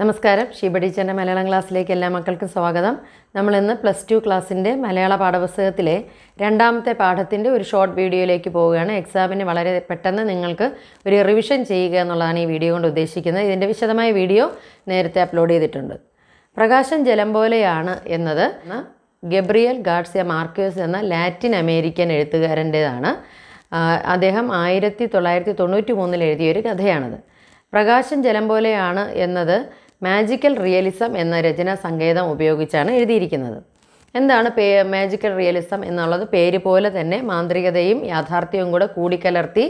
നമസ്കാരം ഷീബ ടീച്ചറിൻ്റെ മലയാളം ക്ലാസ്സിലേക്ക് എല്ലാ മക്കൾക്കും സ്വാഗതം നമ്മളിന്ന് പ്ലസ് ടു ക്ലാസ്സിൻ്റെ മലയാള പാഠപുസ്തകത്തിലെ രണ്ടാമത്തെ പാഠത്തിൻ്റെ ഒരു ഷോർട്ട് വീഡിയോയിലേക്ക് പോവുകയാണ് എക്സാമിന് വളരെ പെട്ടെന്ന് നിങ്ങൾക്ക് ഒരു റിവിഷൻ ചെയ്യുക എന്നുള്ളതാണ് ഈ വീഡിയോ കൊണ്ട് ഉദ്ദേശിക്കുന്നത് ഇതിൻ്റെ വിശദമായ വീഡിയോ നേരത്തെ അപ്ലോഡ് ചെയ്തിട്ടുണ്ട് പ്രകാശം ജലം പോലെയാണ് എന്നത് ഗബ്രിയൽ ഗാഡ്സിയ മാർക്യൂസ് എന്ന ലാറ്റിൻ അമേരിക്കൻ എഴുത്തുകാരൻ്റേതാണ് അദ്ദേഹം ആയിരത്തി തൊള്ളായിരത്തി തൊണ്ണൂറ്റി മൂന്നിൽ എഴുതിയൊരു കഥയാണത് പ്രകാശം ജലം പോലെയാണ് എന്നത് മാജിക്കൽ റിയലിസം എന്ന രചനാ സങ്കേതം ഉപയോഗിച്ചാണ് എഴുതിയിരിക്കുന്നത് എന്താണ് പേ മാജിക്കൽ റിയലിസം എന്നുള്ളത് പേര് പോലെ തന്നെ മാന്ത്രികതയും യാഥാർത്ഥ്യവും കൂടെ കൂടിക്കലർത്തി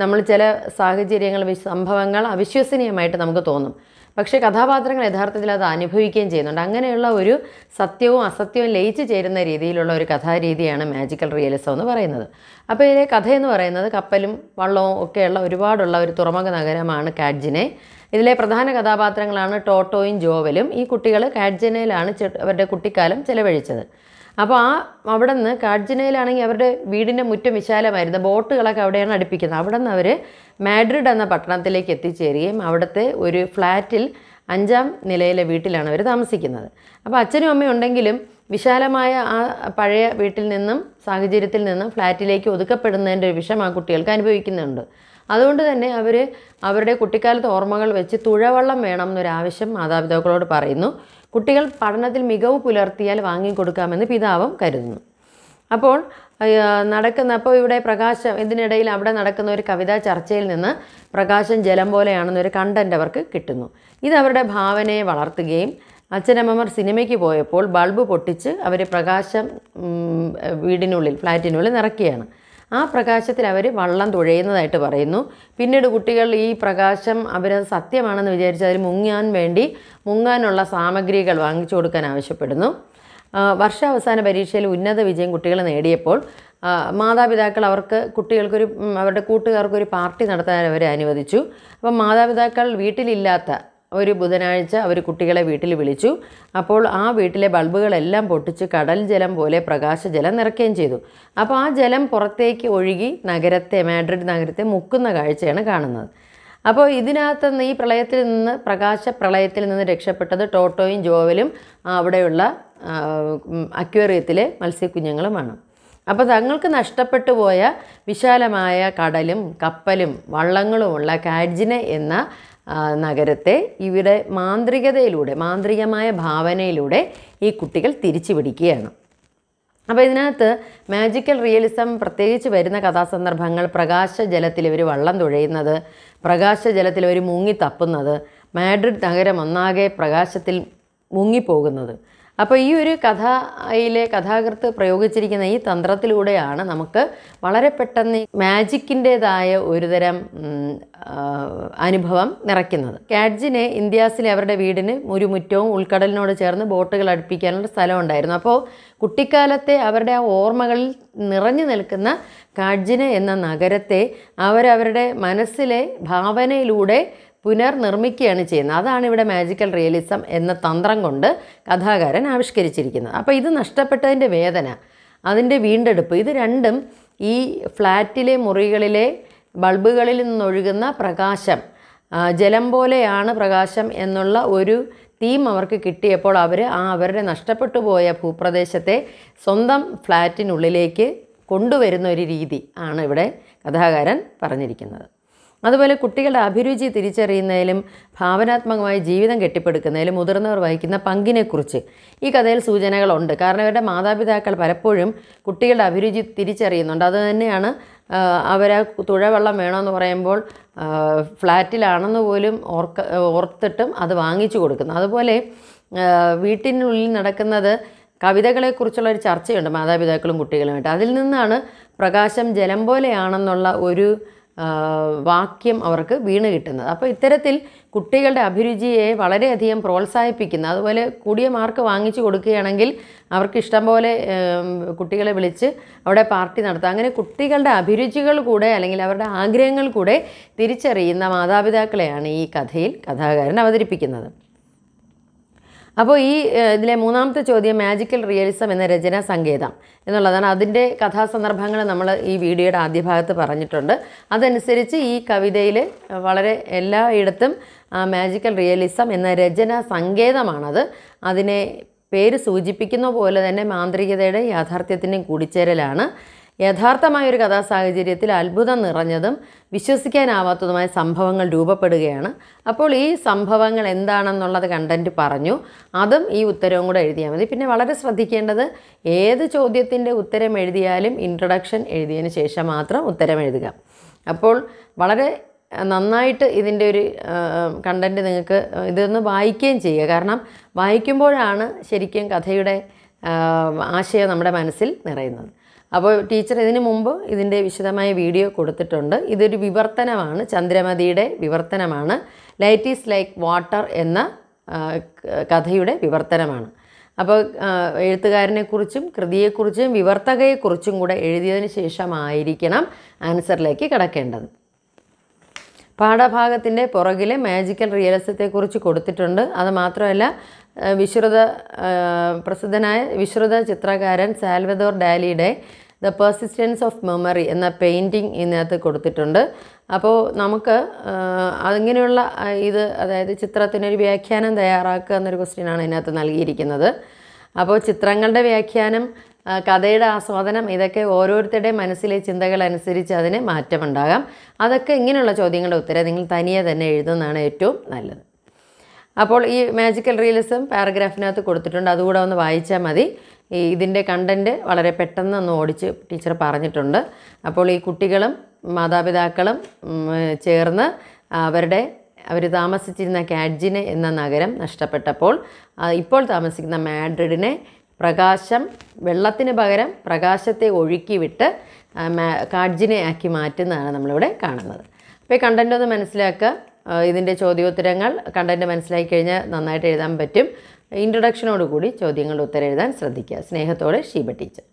നമ്മൾ ചില സാഹചര്യങ്ങൾ സംഭവങ്ങൾ അവിശ്വസനീയമായിട്ട് നമുക്ക് തോന്നും പക്ഷേ കഥാപാത്രങ്ങൾ യഥാർത്ഥത്തിൽ അത് അനുഭവിക്കുകയും ചെയ്യുന്നുണ്ട് അങ്ങനെയുള്ള ഒരു സത്യവും അസത്യവും ലയിച്ചു ചേരുന്ന രീതിയിലുള്ള ഒരു കഥാരീതിയാണ് മാജിക്കൽ റിയലിസം എന്ന് പറയുന്നത് അപ്പോൾ ഇതിലെ കഥയെന്ന് പറയുന്നത് കപ്പലും വള്ളവും ഒക്കെയുള്ള ഒരുപാടുള്ള ഒരു തുറമുഖ നഗരമാണ് കാഡ്ജിനെ ഇതിലെ പ്രധാന കഥാപാത്രങ്ങളാണ് ടോട്ടോയും ജോവലും ഈ കുട്ടികൾ കാഡ്ജനയിലാണ് അവരുടെ കുട്ടിക്കാലം ചെലവഴിച്ചത് അപ്പോൾ ആ അവിടെ നിന്ന് കാഡ്ജിനയിലാണെങ്കിൽ അവരുടെ വീടിൻ്റെ മുറ്റം വിശാലമായിരുന്നു ബോട്ടുകളൊക്കെ അവിടെയാണ് അടുപ്പിക്കുന്നത് അവിടെ നിന്ന് അവർ മാഡ്രിഡ് എന്ന പട്ടണത്തിലേക്ക് എത്തിച്ചേരുകയും അവിടുത്തെ ഒരു ഫ്ലാറ്റിൽ അഞ്ചാം നിലയിലെ വീട്ടിലാണ് അവർ താമസിക്കുന്നത് അപ്പോൾ അച്ഛനും അമ്മയും ഉണ്ടെങ്കിലും വിശാലമായ ആ പഴയ വീട്ടിൽ നിന്നും സാഹചര്യത്തിൽ നിന്നും ഫ്ലാറ്റിലേക്ക് ഒതുക്കപ്പെടുന്നതിൻ്റെ ഒരു വിഷം ആ കുട്ടികൾക്ക് അനുഭവിക്കുന്നുണ്ട് അതുകൊണ്ട് തന്നെ അവർ അവരുടെ കുട്ടിക്കാലത്ത് ഓർമ്മകൾ വെച്ച് തുഴവള്ളം വേണം എന്നൊരാവശ്യം മാതാപിതാക്കളോട് പറയുന്നു കുട്ടികൾ പഠനത്തിൽ മികവ് പുലർത്തിയാൽ വാങ്ങിക്കൊടുക്കാമെന്ന് പിതാവും കരുതുന്നു അപ്പോൾ നടക്കുന്ന അപ്പോൾ ഇവിടെ പ്രകാശം ഇതിനിടയിൽ അവിടെ നടക്കുന്ന ഒരു കവിതാ ചർച്ചയിൽ നിന്ന് പ്രകാശം ജലം പോലെയാണെന്നൊരു കണ്ടൻ്റ് അവർക്ക് കിട്ടുന്നു ഇത് അവരുടെ ഭാവനയെ വളർത്തുകയും അച്ഛനമ്മമാർ സിനിമയ്ക്ക് പോയപ്പോൾ ബൾബ് പൊട്ടിച്ച് അവർ പ്രകാശം വീടിനുള്ളിൽ ഫ്ലാറ്റിനുള്ളിൽ നിറക്കുകയാണ് ആ പ്രകാശത്തിൽ അവർ വള്ളം തുഴയുന്നതായിട്ട് പറയുന്നു പിന്നീട് കുട്ടികൾ ഈ പ്രകാശം അവർ സത്യമാണെന്ന് വിചാരിച്ച് അതിൽ മുങ്ങാൻ വേണ്ടി മുങ്ങാനുള്ള സാമഗ്രികൾ വാങ്ങിച്ചു കൊടുക്കാൻ ആവശ്യപ്പെടുന്നു വർഷാവസാന പരീക്ഷയിൽ ഉന്നത വിജയം കുട്ടികൾ നേടിയപ്പോൾ മാതാപിതാക്കൾ അവർക്ക് കുട്ടികൾക്കൊരു അവരുടെ കൂട്ടുകാർക്കൊരു പാർട്ടി നടത്താൻ അവരെ അനുവദിച്ചു അപ്പം മാതാപിതാക്കൾ വീട്ടിലില്ലാത്ത ഒരു ബുധനാഴ്ച അവർ കുട്ടികളെ വീട്ടിൽ വിളിച്ചു അപ്പോൾ ആ വീട്ടിലെ ബൾബുകളെല്ലാം പൊട്ടിച്ച് കടൽ ജലം പോലെ പ്രകാശജലം നിറയ്ക്കുകയും ചെയ്തു അപ്പോൾ ആ ജലം പുറത്തേക്ക് ഒഴുകി നഗരത്തെ മാഡ്രിഡ് നഗരത്തെ മുക്കുന്ന കാഴ്ചയാണ് കാണുന്നത് അപ്പോൾ ഇതിനകത്ത് നിന്ന് ഈ പ്രളയത്തിൽ നിന്ന് പ്രകാശ പ്രളയത്തിൽ നിന്ന് രക്ഷപ്പെട്ടത് ടോട്ടോയും ജോവലും അവിടെയുള്ള അക്വേറിയത്തിലെ മത്സ്യക്കുഞ്ഞുങ്ങളുമാണ് അപ്പോൾ തങ്ങൾക്ക് നഷ്ടപ്പെട്ടു പോയ വിശാലമായ കടലും കപ്പലും വള്ളങ്ങളുമുള്ള കാഡ്ജിനെ എന്ന നഗരത്തെ ഇവിടെ മാന്ത്രികതയിലൂടെ മാന്ത്രികമായ ഭാവനയിലൂടെ ഈ കുട്ടികൾ തിരിച്ചു പിടിക്കുകയാണ് അപ്പോൾ ഇതിനകത്ത് മാജിക്കൽ റിയലിസം പ്രത്യേകിച്ച് വരുന്ന കഥാസന്ദർഭങ്ങൾ പ്രകാശ ജലത്തിൽ ഇവർ വള്ളം തുഴയുന്നത് പ്രകാശ ജലത്തിൽ ഇവർ മുങ്ങി തപ്പുന്നത് മാഡ്രിഡ് നഗരം ഒന്നാകെ പ്രകാശത്തിൽ മുങ്ങിപ്പോകുന്നത് അപ്പോൾ ഈ ഒരു കഥയിലെ കഥാകൃത്ത് പ്രയോഗിച്ചിരിക്കുന്ന ഈ തന്ത്രത്തിലൂടെയാണ് നമുക്ക് വളരെ പെട്ടെന്ന് മാജിക്കിൻ്റെതായ ഒരുതരം അനുഭവം നിറയ്ക്കുന്നത് കാഡ്ജിനെ ഇന്ത്യാസിലെ അവരുടെ വീടിന് ഒരു മുറ്റവും ഉൾക്കടലിനോട് ചേർന്ന് ബോട്ടുകൾ അടുപ്പിക്കാനുള്ള സ്ഥലം ഉണ്ടായിരുന്നു അപ്പോൾ കുട്ടിക്കാലത്തെ അവരുടെ ആ ഓർമ്മകളിൽ നിറഞ്ഞു നിൽക്കുന്ന കാഡ്ജിന് എന്ന നഗരത്തെ അവരവരുടെ മനസ്സിലെ ഭാവനയിലൂടെ പുനർനിർമ്മിക്കുകയാണ് ചെയ്യുന്നത് അതാണ് ഇവിടെ മാജിക്കൽ റിയലിസം എന്ന തന്ത്രം കൊണ്ട് കഥാകാരൻ ആവിഷ്കരിച്ചിരിക്കുന്നത് അപ്പോൾ ഇത് നഷ്ടപ്പെട്ടതിൻ്റെ വേദന അതിൻ്റെ വീണ്ടെടുപ്പ് ഇത് രണ്ടും ഈ ഫ്ലാറ്റിലെ മുറികളിലെ ബൾബുകളിൽ നിന്നൊഴുകുന്ന പ്രകാശം ജലം പോലെയാണ് പ്രകാശം എന്നുള്ള ഒരു തീം അവർക്ക് കിട്ടിയപ്പോൾ അവർ ആ അവരുടെ നഷ്ടപ്പെട്ടു പോയ ഭൂപ്രദേശത്തെ സ്വന്തം ഫ്ലാറ്റിനുള്ളിലേക്ക് കൊണ്ടുവരുന്ന ഒരു രീതി ആണ് ഇവിടെ കഥാകാരൻ പറഞ്ഞിരിക്കുന്നത് അതുപോലെ കുട്ടികളുടെ അഭിരുചി തിരിച്ചറിയുന്നതിലും ഭാവനാത്മകമായി ജീവിതം കെട്ടിപ്പടുക്കുന്നതിലും മുതിർന്നവർ വഹിക്കുന്ന പങ്കിനെക്കുറിച്ച് ഈ കഥയിൽ സൂചനകളുണ്ട് കാരണം ഇവരുടെ മാതാപിതാക്കൾ പലപ്പോഴും കുട്ടികളുടെ അഭിരുചി തിരിച്ചറിയുന്നുണ്ട് അതുതന്നെയാണ് അവരെ തുഴവെള്ളം വേണമെന്ന് പറയുമ്പോൾ ഫ്ലാറ്റിലാണെന്ന് പോലും ഓർക്ക ഓർത്തിട്ടും അത് വാങ്ങിച്ചു കൊടുക്കുന്നു അതുപോലെ വീട്ടിനുള്ളിൽ നടക്കുന്നത് കവിതകളെക്കുറിച്ചുള്ള ഒരു ചർച്ചയുണ്ട് മാതാപിതാക്കളും കുട്ടികളുമായിട്ട് അതിൽ നിന്നാണ് പ്രകാശം ജലം പോലെയാണെന്നുള്ള ഒരു വാക്യം അവർക്ക് വീണ് കിട്ടുന്നത് അപ്പോൾ ഇത്തരത്തിൽ കുട്ടികളുടെ അഭിരുചിയെ വളരെയധികം പ്രോത്സാഹിപ്പിക്കുന്ന അതുപോലെ കൂടിയ മാർക്ക് വാങ്ങിച്ചു കൊടുക്കുകയാണെങ്കിൽ അവർക്ക് ഇഷ്ടം പോലെ കുട്ടികളെ വിളിച്ച് അവിടെ പാർട്ടി നടത്തുക അങ്ങനെ കുട്ടികളുടെ അഭിരുചികൾ കൂടെ അല്ലെങ്കിൽ അവരുടെ ആഗ്രഹങ്ങൾ കൂടെ തിരിച്ചറിയുന്ന മാതാപിതാക്കളെയാണ് ഈ കഥയിൽ കഥാകാരൻ അവതരിപ്പിക്കുന്നത് അപ്പോൾ ഈ ഇതിലെ മൂന്നാമത്തെ ചോദ്യം മാജിക്കൽ റിയലിസം എന്ന രചനാ സങ്കേതം എന്നുള്ളതാണ് അതിൻ്റെ കഥാസന്ദർഭങ്ങൾ നമ്മൾ ഈ വീഡിയോയുടെ ആദ്യ ഭാഗത്ത് പറഞ്ഞിട്ടുണ്ട് അതനുസരിച്ച് ഈ കവിതയിൽ വളരെ എല്ലായിടത്തും മാജിക്കൽ റിയലിസം എന്ന രചനാ സങ്കേതമാണത് അതിനെ പേര് സൂചിപ്പിക്കുന്ന പോലെ തന്നെ മാന്ത്രികതയുടെ യാഥാർത്ഥ്യത്തിൻ്റെയും കൂടിച്ചേരലാണ് യഥാർത്ഥമായ കഥാ കഥാസാഹചര്യത്തിൽ അത്ഭുതം നിറഞ്ഞതും വിശ്വസിക്കാനാവാത്തതുമായ സംഭവങ്ങൾ രൂപപ്പെടുകയാണ് അപ്പോൾ ഈ സംഭവങ്ങൾ എന്താണെന്നുള്ളത് കണ്ടൻറ്റ് പറഞ്ഞു അതും ഈ ഉത്തരവും കൂടെ എഴുതിയാൽ മതി പിന്നെ വളരെ ശ്രദ്ധിക്കേണ്ടത് ഏത് ചോദ്യത്തിൻ്റെ ഉത്തരം എഴുതിയാലും ഇൻട്രഡക്ഷൻ എഴുതിയതിന് ശേഷം മാത്രം ഉത്തരം എഴുതുക അപ്പോൾ വളരെ നന്നായിട്ട് ഇതിൻ്റെ ഒരു കണ്ടൻറ്റ് നിങ്ങൾക്ക് ഇതൊന്ന് വായിക്കുകയും ചെയ്യുക കാരണം വായിക്കുമ്പോഴാണ് ശരിക്കും കഥയുടെ ആശയം നമ്മുടെ മനസ്സിൽ നിറയുന്നത് അപ്പോൾ ടീച്ചർ ഇതിനു മുമ്പ് ഇതിൻ്റെ വിശദമായ വീഡിയോ കൊടുത്തിട്ടുണ്ട് ഇതൊരു വിവർത്തനമാണ് ചന്ദ്രമതിയുടെ വിവർത്തനമാണ് ലൈറ്റ് ഈസ് ലൈക്ക് വാട്ടർ എന്ന കഥയുടെ വിവർത്തനമാണ് അപ്പോൾ എഴുത്തുകാരനെക്കുറിച്ചും കൃതിയെക്കുറിച്ചും വിവർത്തകയെക്കുറിച്ചും കൂടെ എഴുതിയതിന് ശേഷമായിരിക്കണം ആൻസറിലേക്ക് കിടക്കേണ്ടത് പാഠഭാഗത്തിൻ്റെ പുറകിലെ മാജിക്കൽ റിയലിസത്തെക്കുറിച്ച് കൊടുത്തിട്ടുണ്ട് അത് മാത്രമല്ല വിശ്രുത പ്രസിദ്ധനായ വിശ്രുത ചിത്രകാരൻ സാൽവദോർ ഡാലിയുടെ ദ പെർസിസ്റ്റൻസ് ഓഫ് മെമ്മറി എന്ന പെയിൻറ്റിങ് ഇതിനകത്ത് കൊടുത്തിട്ടുണ്ട് അപ്പോൾ നമുക്ക് അങ്ങനെയുള്ള ഇത് അതായത് ചിത്രത്തിനൊരു വ്യാഖ്യാനം തയ്യാറാക്കുക എന്നൊരു ക്വസ്റ്റ്യനാണ് ഇതിനകത്ത് നൽകിയിരിക്കുന്നത് അപ്പോൾ ചിത്രങ്ങളുടെ വ്യാഖ്യാനം കഥയുടെ ആസ്വാദനം ഇതൊക്കെ ഓരോരുത്തരുടെ മനസ്സിലെ ചിന്തകൾ അനുസരിച്ച് അതിന് മാറ്റമുണ്ടാകാം അതൊക്കെ ഇങ്ങനെയുള്ള ചോദ്യങ്ങളുടെ ഉത്തരം നിങ്ങൾ തനിയെ തന്നെ എഴുതുന്നതാണ് ഏറ്റവും നല്ലത് അപ്പോൾ ഈ മാജിക്കൽ റിയലിസം പാരഗ്രാഫിനകത്ത് കൊടുത്തിട്ടുണ്ട് അതുകൂടെ ഒന്ന് വായിച്ചാൽ മതി ഇതിൻ്റെ കണ്ടൻറ്റ് വളരെ പെട്ടെന്ന് ഒന്ന് ഓടിച്ച് ടീച്ചർ പറഞ്ഞിട്ടുണ്ട് അപ്പോൾ ഈ കുട്ടികളും മാതാപിതാക്കളും ചേർന്ന് അവരുടെ അവർ താമസിച്ചിരുന്ന കാഡ്ജിന് എന്ന നഗരം നഷ്ടപ്പെട്ടപ്പോൾ ഇപ്പോൾ താമസിക്കുന്ന മാഡ്രിഡിനെ പ്രകാശം വെള്ളത്തിന് പകരം പ്രകാശത്തെ വിട്ട് കാഡ്ജിനെ ആക്കി മാറ്റുന്നതാണ് നമ്മളിവിടെ കാണുന്നത് അപ്പോൾ ഈ കണ്ടൻ്റ് ഒന്ന് മനസ്സിലാക്കുക ഇതിൻ്റെ ചോദ്യോത്തരങ്ങൾ കണ്ടൻറ്റ് മനസ്സിലാക്കി കഴിഞ്ഞാൽ നന്നായിട്ട് എഴുതാൻ പറ്റും ഇൻട്രൊഡക്ഷനോടുകൂടി ചോദ്യങ്ങളുടെ ഉത്തരം എഴുതാൻ ശ്രദ്ധിക്കുക സ്നേഹത്തോടെ ഷീബ ടീച്ചർ